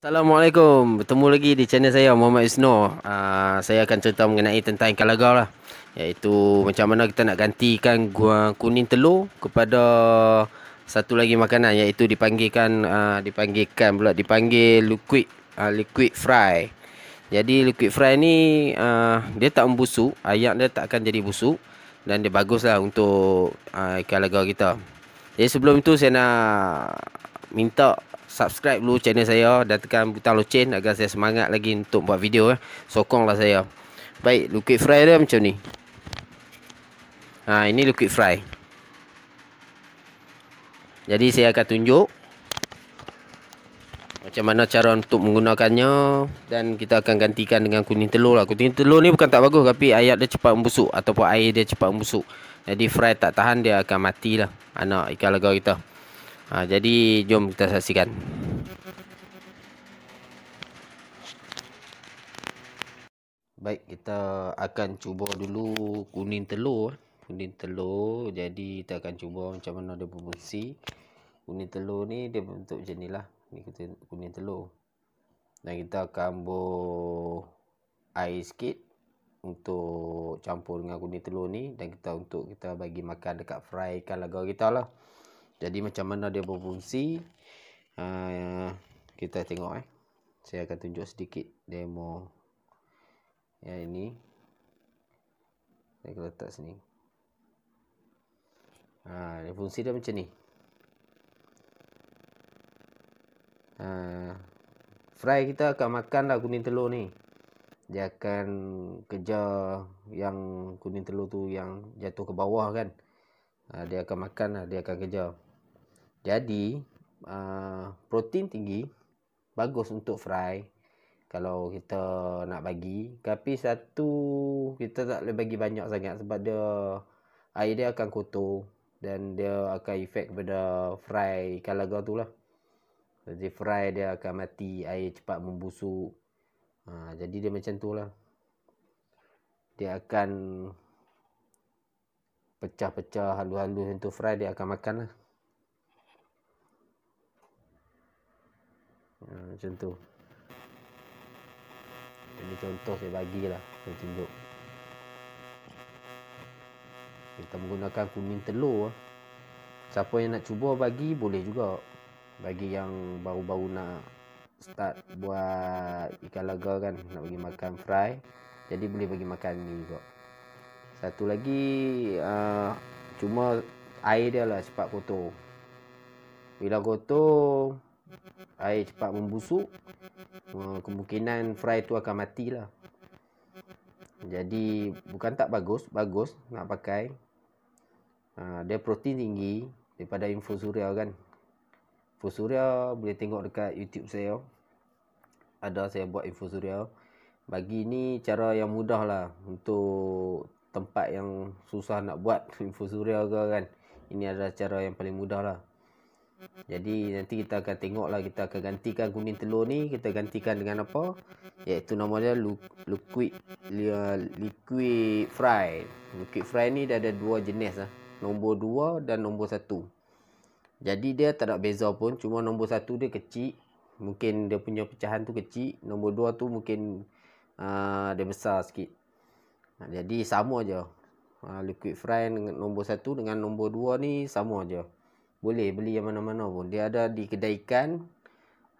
Assalamualaikum. Bertemu lagi di channel saya Muhammad Isno. Uh, saya akan cerita mengenai tentang ikan lagau lah. Iaitu macam mana kita nak gantikan gua kuning telur kepada satu lagi makanan iaitu dipanggilkan uh, dipanggilkan pula dipanggil liquid uh, liquid fry. Jadi liquid fry ni uh, dia tak membusuk, ayam dia tak akan jadi busuk dan dia baguslah untuk uh, ikan lagau kita. Jadi sebelum itu saya nak minta subscribe dulu channel saya dan tekan butang loceng agar saya semangat lagi untuk buat video eh. Sokonglah saya. Baik, liquid fry dia macam ni. Ha, ini liquid fry. Jadi saya akan tunjuk macam mana cara untuk menggunakannya dan kita akan gantikan dengan kuning telur lah. Kuning telur ni bukan tak bagus tapi ayat dia cepat membusuk ataupun air dia cepat membusuk. Jadi fry tak tahan dia akan matilah anak ikan lega kita. Ha, jadi jom kita saksikan. Baik, kita akan cuba dulu kuning telur. Kuning telur. Jadi kita akan cuba macam mana dia berfungsi. Kuning telur ni dia bentuk macam ni lah. kita kuning telur. Dan kita akan buat air sikit untuk campur dengan kuning telur ni dan kita untuk kita bagi makan dekat fry ikan lagu kita lah. Jadi macam mana dia berfungsi uh, Kita tengok eh Saya akan tunjuk sedikit demo Yang ini Saya akan letak sini uh, Fungsi dia macam ni uh, Fry kita akan makan lah kuning telur ni dia akan kerja yang kuning telur tu yang jatuh ke bawah kan. Ah, dia akan makan lah. Dia akan kerja. Jadi uh, protein tinggi bagus untuk fry kalau kita nak bagi tapi satu kita tak boleh bagi banyak sangat sebab dia air dia akan kotor dan dia akan efek kepada fry Kalau kalaga tu lah jadi fry dia akan mati air cepat membusuk ha, jadi dia macam tu lah dia akan pecah-pecah halus-halus untuk fry dia akan makan lah macam tu ini contoh saya bagilah saya tunjuk kita menggunakan kuning telur siapa yang nak cuba bagi boleh juga bagi yang baru-baru nak start buat ikan laga kan nak bagi makan fry jadi boleh bagi makan ni juga satu lagi uh, cuma air dia lah cepat kotor bila kotor air cepat membusuk eh, kemungkinan fry tu akan matilah jadi bukan tak bagus bagus nak pakai ah, dia protein tinggi daripada info suria kan info suria boleh tengok dekat youtube saya ada saya buat info suria bagi ni cara yang mudah lah untuk tempat yang susah nak buat info suria ke kan ini adalah cara yang paling mudah lah jadi nanti kita akan tengok lah kita akan gantikan kuning telur ni kita gantikan dengan apa? Iaitu nama dia liquid liquid fry. Liquid fry ni dia ada dua jenis lah. Nombor dua dan nombor satu. Jadi dia tak ada beza pun. Cuma nombor satu dia kecil. Mungkin dia punya pecahan tu kecil. Nombor dua tu mungkin uh, dia besar sikit. Ha, jadi sama je. Uh, ha, liquid fry nombor satu dengan nombor dua ni sama je. Boleh beli yang mana-mana pun. Dia ada di kedai ikan.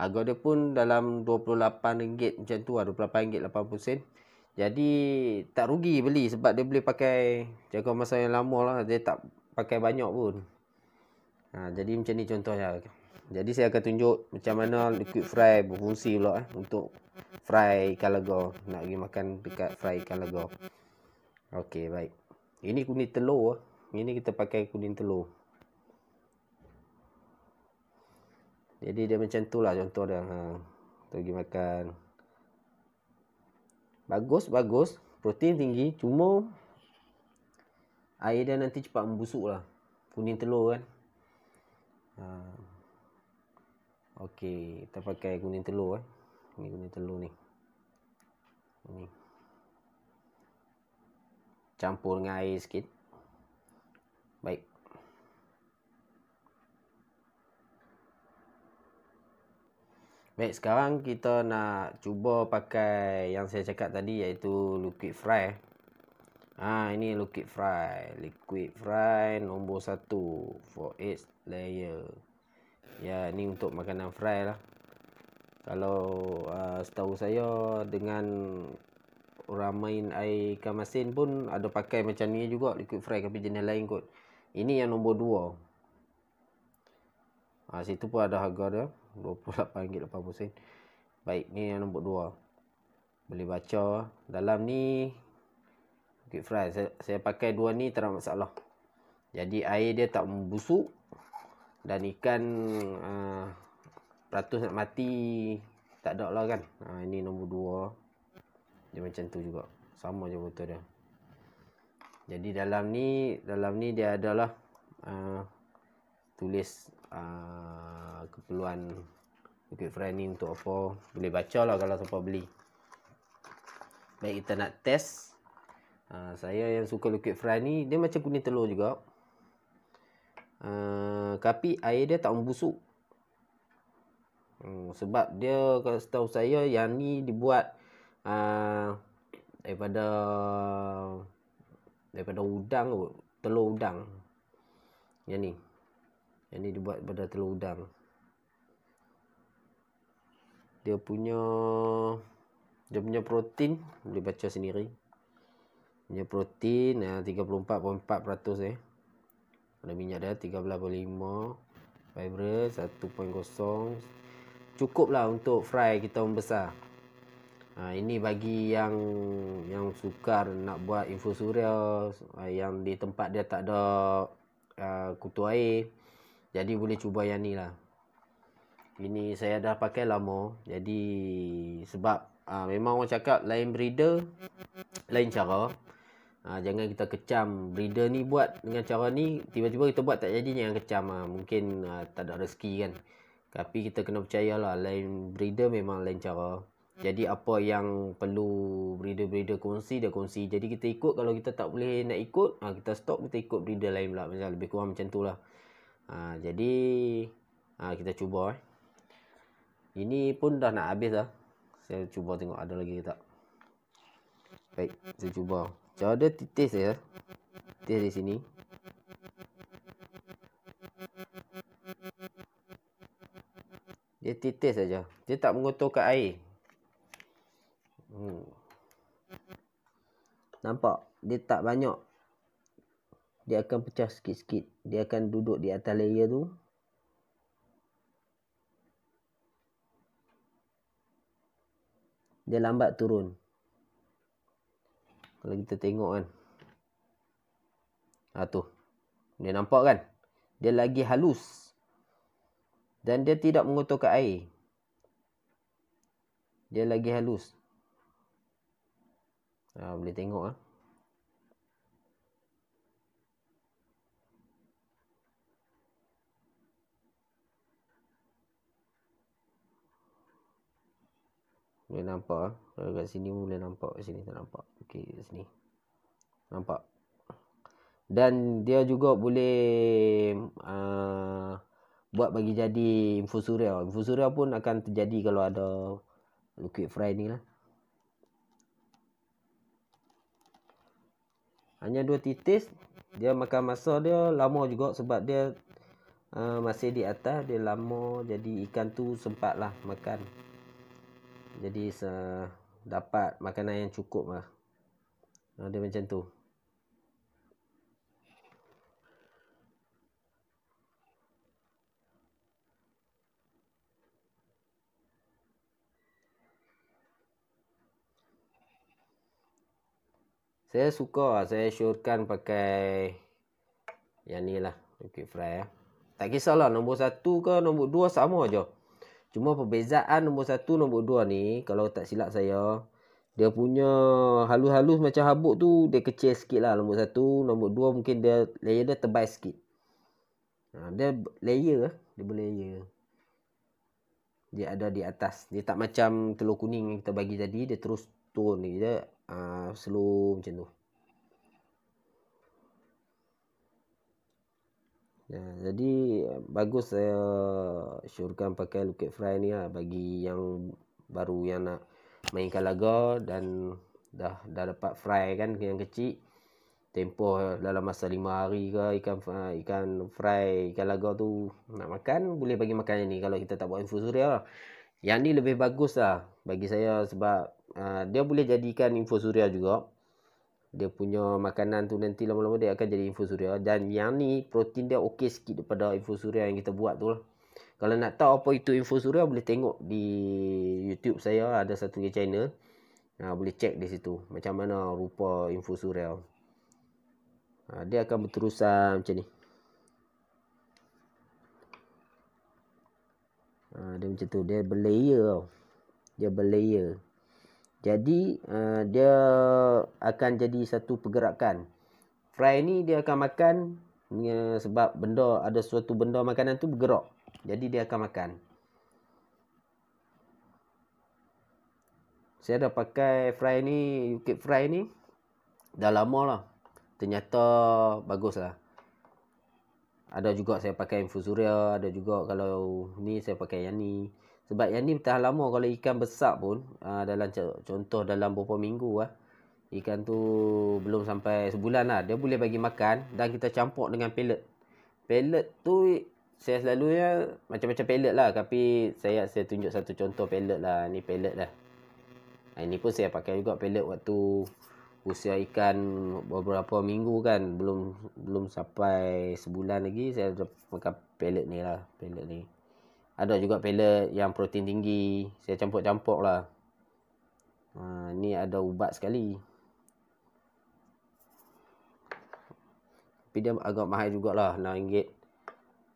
Harga dia pun dalam RM28 macam tu lah. RM28.80. Jadi tak rugi beli sebab dia boleh pakai jangka masa yang lama lah. Dia tak pakai banyak pun. Ha, jadi macam ni contohnya. Jadi saya akan tunjuk macam mana liquid fry berfungsi pula eh, untuk fry ikan lego. Nak pergi makan dekat fry ikan lego. Okey baik. Ini kuning telur. Eh. Ini kita pakai kuning telur. Jadi dia macam tu lah contoh dia. Ha. Tu pergi makan. Bagus, bagus. Protein tinggi. Cuma air dia nanti cepat membusuk lah. Kuning telur kan. Ha. Okey, kita pakai kuning telur eh. Ini kuning telur ni. Ini. Campur dengan air sikit. Baik, sekarang kita nak cuba pakai yang saya cakap tadi iaitu liquid fry. Ha, ini liquid fry. Liquid fry nombor satu. For its layer. Ya, ini untuk makanan fry lah. Kalau uh, setahu saya dengan orang main air ikan masin pun ada pakai macam ni juga liquid fry tapi jenis lain kot. Ini yang nombor dua. Ha, situ pun ada harga dia. RM28.80 Baik ni yang nombor 2 Boleh baca Dalam ni deep Fry saya, saya pakai dua ni tak ada masalah Jadi air dia tak membusuk Dan ikan uh, Ratus nak mati Tak ada lah kan uh, Ini nombor 2 Dia macam tu juga Sama je botol dia Jadi dalam ni Dalam ni dia adalah uh, Tulis Ah, keperluan Bukit Friend untuk apa Boleh baca lah kalau siapa beli Baik kita nak test uh, Saya yang suka Bukit Friend Dia macam kuning telur juga uh, ah, Tapi air dia tak membusuk hmm, Sebab dia kalau setahu saya Yang ni dibuat uh, Daripada Daripada udang Telur udang Yang ni yang ni dibuat pada telur udang. Dia punya dia punya protein boleh baca sendiri. Punya protein ya eh, 34.4% eh. Ada minyak dia 13.5, fiber 1.0. Cukuplah untuk fry kita membesar. Ha, ini bagi yang yang sukar nak buat infusorial yang di tempat dia tak ada uh, kutu air jadi boleh cuba yang ni lah Ini saya dah pakai lama Jadi sebab uh, Memang orang cakap lain breeder Lain cara uh, Jangan kita kecam breeder ni buat Dengan cara ni tiba-tiba kita buat tak jadi Jangan kecam lah mungkin uh, tak ada rezeki kan Tapi kita kena lah Lain breeder memang lain cara jadi apa yang perlu breeder-breeder kongsi, dia kongsi. Jadi kita ikut, kalau kita tak boleh nak ikut, kita stop, kita ikut breeder lain pula. Macam lebih kurang macam tu lah. Ha, jadi ha, kita cuba eh. Ini pun dah nak habis dah. Saya cuba tengok ada lagi ke tak. Baik, saya cuba. Cara dia titis eh. ya. Titis di sini. Dia titis saja. Dia tak mengotor ke air. Hmm. Nampak? Dia tak banyak dia akan pecah sikit-sikit. Dia akan duduk di atas layer tu. Dia lambat turun. Kalau kita tengok kan. Ha tu. Dia nampak kan? Dia lagi halus. Dan dia tidak mengotorkan air. Dia lagi halus. Ha, boleh tengok lah. Ha? Boleh nampak eh? Kalau kat sini boleh nampak Kat sini tak nampak Okay kat sini Nampak Dan dia juga boleh uh, Buat bagi jadi info suria Info suria pun akan terjadi kalau ada Liquid fry ni lah Hanya dua titis Dia makan masa dia lama juga sebab dia uh, Masih di atas dia lama jadi ikan tu sempat lah makan jadi uh, dapat makanan yang cukup lah ada ah, macam tu Saya suka lah. saya syorkan pakai yang ni lah. Okay, fry. Eh. Tak kisahlah nombor satu ke nombor dua sama je. Uh, Cuma perbezaan nombor satu, nombor dua ni Kalau tak silap saya Dia punya halus-halus macam habuk tu Dia kecil sikit lah nombor satu Nombor dua mungkin dia layer dia tebal sikit ha, Dia layer lah. Dia boleh layer Dia ada di atas Dia tak macam telur kuning yang kita bagi tadi Dia terus turun Dia uh, slow macam tu uh, Ya, jadi bagus saya syurkan pakai Lucid Fry ni lah bagi yang baru yang nak mainkan laga dan dah dah dapat fry kan yang kecil tempoh dalam masa lima hari ke ikan ikan fry ikan laga tu nak makan boleh bagi makan ni kalau kita tak buat infusoria lah. yang ni lebih bagus lah bagi saya sebab uh, dia boleh jadikan infusoria juga dia punya makanan tu nanti lama-lama dia akan jadi infus dan yang ni protein dia okey sikit daripada infus yang kita buat tu lah. Kalau nak tahu apa itu infus boleh tengok di YouTube saya ada satu channel. Ha, boleh cek di situ macam mana rupa infus Ha, dia akan berterusan macam ni. Ha, dia macam tu dia berlayer tau. Dia berlayer. Jadi uh, dia akan jadi satu pergerakan. Fry ni dia akan makan uh, sebab benda ada suatu benda makanan tu bergerak. Jadi dia akan makan. Saya dah pakai fry ni, UK fry ni dah lama lah. Ternyata bagus lah. Ada juga saya pakai infusoria, ada juga kalau ni saya pakai yang ni. Sebab yang ni bertahan lama kalau ikan besar pun uh, dalam contoh dalam beberapa minggu ah uh, ikan tu belum sampai sebulan lah uh, dia boleh bagi makan dan kita campur dengan pellet. Pellet tu saya selalu ya macam-macam pellet lah tapi saya saya tunjuk satu contoh pellet lah ini pellet lah. Ah, ini pun saya pakai juga pellet waktu usia ikan beberapa minggu kan belum belum sampai sebulan lagi saya pakai pellet ni lah pellet ni. Ada juga pellet yang protein tinggi. Saya campur-campur lah. Ha, ni ada ubat sekali. Tapi dia agak mahal jugalah. RM6.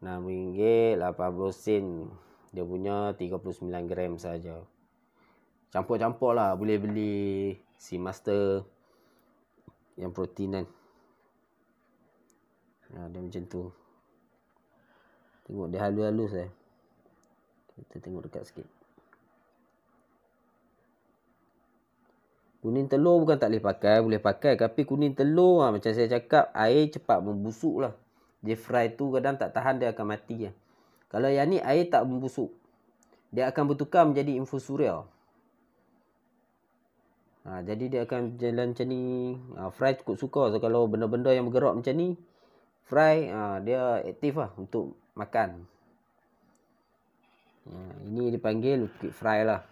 RM6.80. Dia punya 39 gram saja. Campur-campur lah. Boleh beli si master yang protein kan. Ha, dia macam tu. Tengok dia halus-halus eh. Kita tengok dekat sikit. Kuning telur bukan tak boleh pakai. Boleh pakai. Tapi kuning telur ha, macam saya cakap. Air cepat membusuk lah. Dia fry tu kadang tak tahan dia akan mati. Ya. Kalau yang ni air tak membusuk. Dia akan bertukar menjadi infusorial. Ha, ah, jadi dia akan jalan macam ni. Ha, fry cukup suka. So, kalau benda-benda yang bergerak macam ni. Fry ha, dia aktif lah untuk Makan. Ha, ini dipanggil liquid fry lah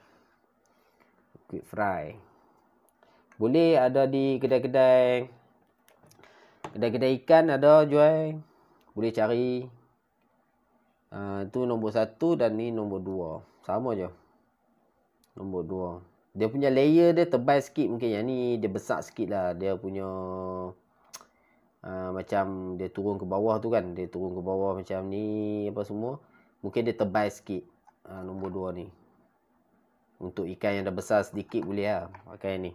liquid fry boleh ada di kedai-kedai kedai-kedai ikan ada jual boleh cari itu ha, uh, nombor satu dan ni nombor dua sama je nombor dua dia punya layer dia tebal sikit mungkin yang ni dia besar sikit lah dia punya uh, macam dia turun ke bawah tu kan dia turun ke bawah macam ni apa semua mungkin dia tebal sikit uh, nombor 2 ni. Untuk ikan yang dah besar sedikit boleh lah pakai ni.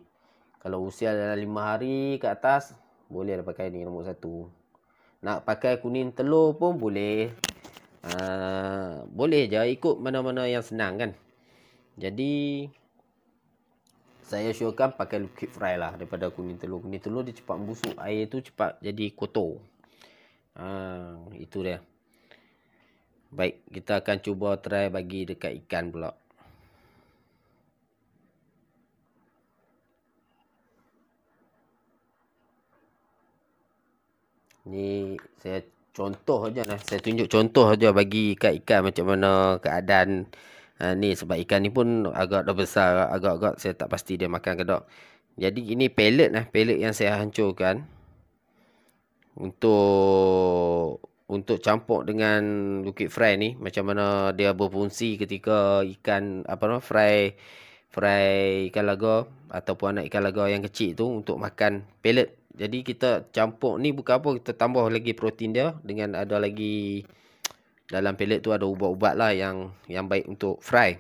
Kalau usia dalam lima hari ke atas boleh lah pakai ni nombor satu. Nak pakai kuning telur pun boleh. Uh, boleh je ikut mana-mana yang senang kan. Jadi saya syorkan pakai liquid fry lah daripada kuning telur. Kuning telur dia cepat busuk. Air tu cepat jadi kotor. Uh, itu dia. Baik, kita akan cuba try bagi dekat ikan pula. Ni saya contoh aja lah. Saya tunjuk contoh aja bagi ikan ikan macam mana keadaan ha, ni. Sebab ikan ni pun agak dah besar. Agak-agak saya tak pasti dia makan ke tak. Jadi ini pellet lah. Pellet yang saya hancurkan. Untuk untuk campur dengan liquid fry ni macam mana dia berfungsi ketika ikan apa nama fry fry ikan laga ataupun anak ikan laga yang kecil tu untuk makan pellet. Jadi kita campur ni bukan apa kita tambah lagi protein dia dengan ada lagi dalam pellet tu ada ubat-ubat lah yang yang baik untuk fry.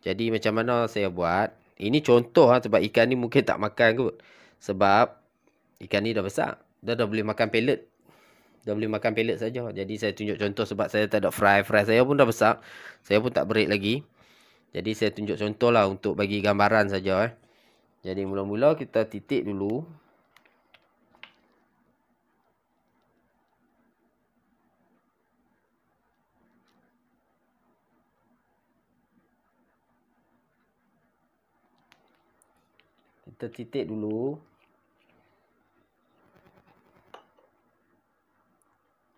Jadi macam mana saya buat? Ini contoh lah sebab ikan ni mungkin tak makan kot. Sebab ikan ni dah besar. Dia dah boleh makan pellet dia boleh makan pellet saja. Jadi saya tunjuk contoh sebab saya tak ada fry. Fry saya pun dah besar. Saya pun tak break lagi. Jadi saya tunjuk contoh lah untuk bagi gambaran saja. Eh. Jadi mula-mula kita titik dulu. Kita titik dulu.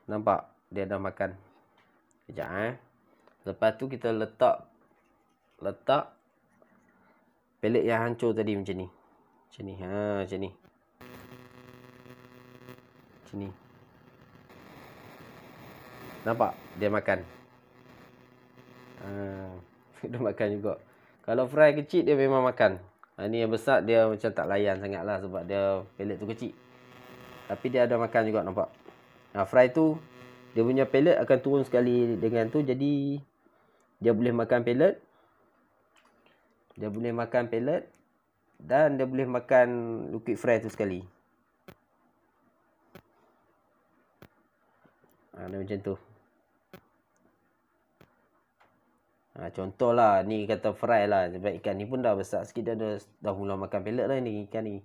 Nampak dia dah makan. Kejap eh. Lepas tu kita letak letak pelik yang hancur tadi macam ni. Macam ni. Ha, macam ni. Macam ni. Nampak dia makan. Ha, dia makan juga. Kalau fry kecil dia memang makan. Ha, ni yang besar dia macam tak layan lah sebab dia pelik tu kecil. Tapi dia ada makan juga nampak uh, fry tu dia punya pellet akan turun sekali dengan tu jadi dia boleh makan pellet dia boleh makan pellet dan dia boleh makan liquid fry tu sekali ah ha, macam tu ha, contohlah ni kata fry lah sebab ikan ni pun dah besar sikit dia dah dah mula makan pellet lah ni ikan ni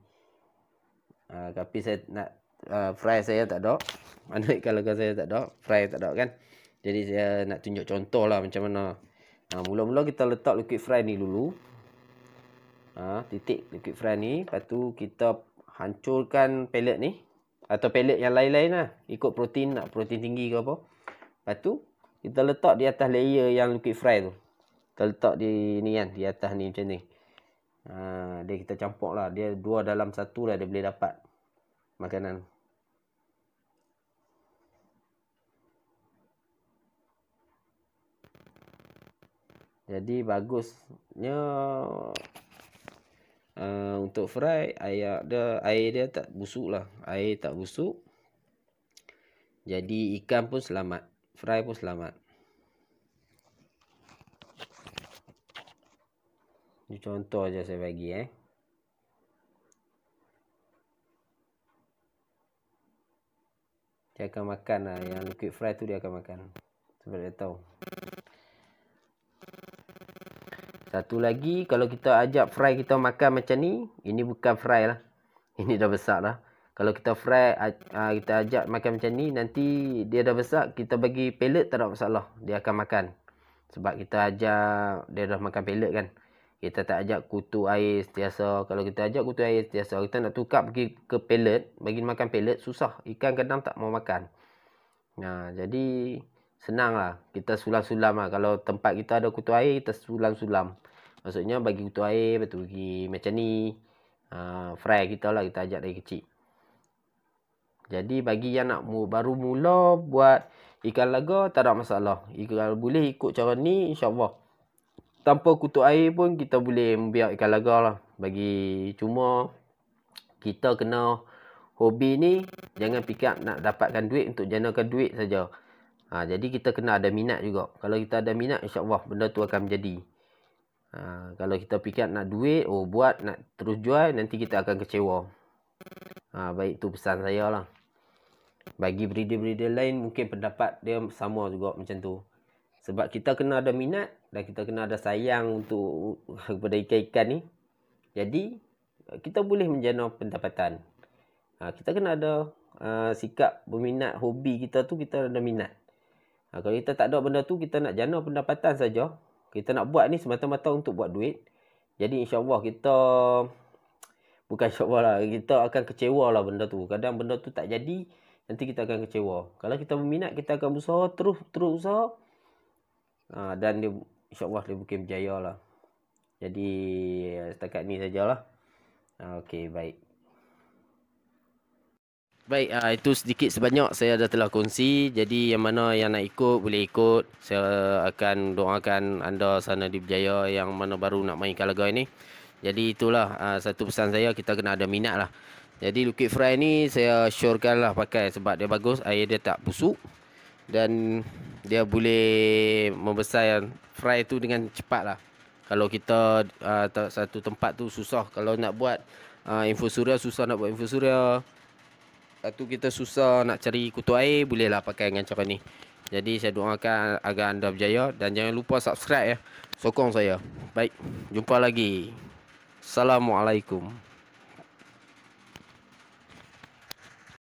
ha, tapi saya nak uh, fry saya tak ada Maknanya kalau kau saya tak ada, fry tak ada kan. Jadi saya nak tunjuk contoh lah macam mana. Ha, mula-mula ha, kita letak liquid fry ni dulu. Ha, titik liquid fry ni. Lepas tu kita hancurkan pellet ni. Atau pellet yang lain-lain lah. Ikut protein, nak protein tinggi ke apa. Lepas tu kita letak di atas layer yang liquid fry tu. Kita letak di ni kan, di atas ni macam ni. Ha, dia kita campur lah. Dia dua dalam satu lah dia boleh dapat makanan Jadi bagusnya uh, untuk fry air dia air dia tak busuk lah. Air tak busuk. Jadi ikan pun selamat. Fry pun selamat. Ini contoh aja saya bagi eh. Dia akan makan lah. Yang liquid fry tu dia akan makan. Sebab dia tahu. Satu lagi, kalau kita ajak fry kita makan macam ni, ini bukan fry lah. Ini dah besar lah. Kalau kita fry, kita ajak makan macam ni, nanti dia dah besar, kita bagi pellet tak ada masalah. Dia akan makan. Sebab kita ajak, dia dah makan pellet kan. Kita tak ajak kutu air setiasa. Kalau kita ajak kutu air setiasa, kita nak tukar pergi ke pellet, bagi makan pellet, susah. Ikan kadang tak mau makan. Nah, jadi... senang lah kita sulam-sulam lah. Kalau tempat kita ada kutu air, kita sulam-sulam. Maksudnya bagi kutu air, lepas pergi macam ni. Uh, fry kita lah, kita ajak dari kecil. Jadi bagi yang nak baru mula buat ikan laga, tak ada masalah. Ikan boleh ikut cara ni, insyaAllah. Tanpa kutu air pun, kita boleh membiak ikan laga lah. Bagi cuma kita kena hobi ni, jangan fikir nak dapatkan duit untuk jenakan duit saja. Ha, jadi kita kena ada minat juga. Kalau kita ada minat, insyaAllah benda tu akan menjadi. Ha, kalau kita fikir nak duit, oh buat, nak terus jual, nanti kita akan kecewa. Ha, baik tu pesan saya lah. Bagi breeder-breeder lain, mungkin pendapat dia sama juga macam tu. Sebab kita kena ada minat dan kita kena ada sayang untuk kepada ikan-ikan ni. Jadi, kita boleh menjana pendapatan. Ha, kita kena ada uh, sikap berminat hobi kita tu, kita ada minat. Ha, kalau kita tak ada benda tu, kita nak jana pendapatan saja. Kita nak buat ni semata-mata untuk buat duit. Jadi insyaAllah kita... Bukan insyaAllah lah. Kita akan kecewa lah benda tu. Kadang benda tu tak jadi. Nanti kita akan kecewa. Kalau kita berminat, kita akan berusaha. Terus terus usaha. Ha, dan dia, insyaAllah dia mungkin berjaya lah. Jadi setakat ni sajalah. Ha, okey, baik. Baik, uh, itu sedikit sebanyak saya dah telah kongsi. Jadi yang mana yang nak ikut boleh ikut. Saya akan doakan anda sana di Berjaya yang mana baru nak main Kalaga ini. Jadi itulah uh, satu pesan saya kita kena ada minat lah. Jadi Lukit Fry ni saya syorkan lah pakai sebab dia bagus. Air dia tak busuk. Dan dia boleh membesar fry tu dengan cepat lah. Kalau kita uh, satu tempat tu susah. Kalau nak buat uh, info susah nak buat infusuria. Satu kita susah nak cari kutu air Bolehlah pakai dengan cara ni Jadi saya doakan agar anda berjaya Dan jangan lupa subscribe ya Sokong saya Baik Jumpa lagi Assalamualaikum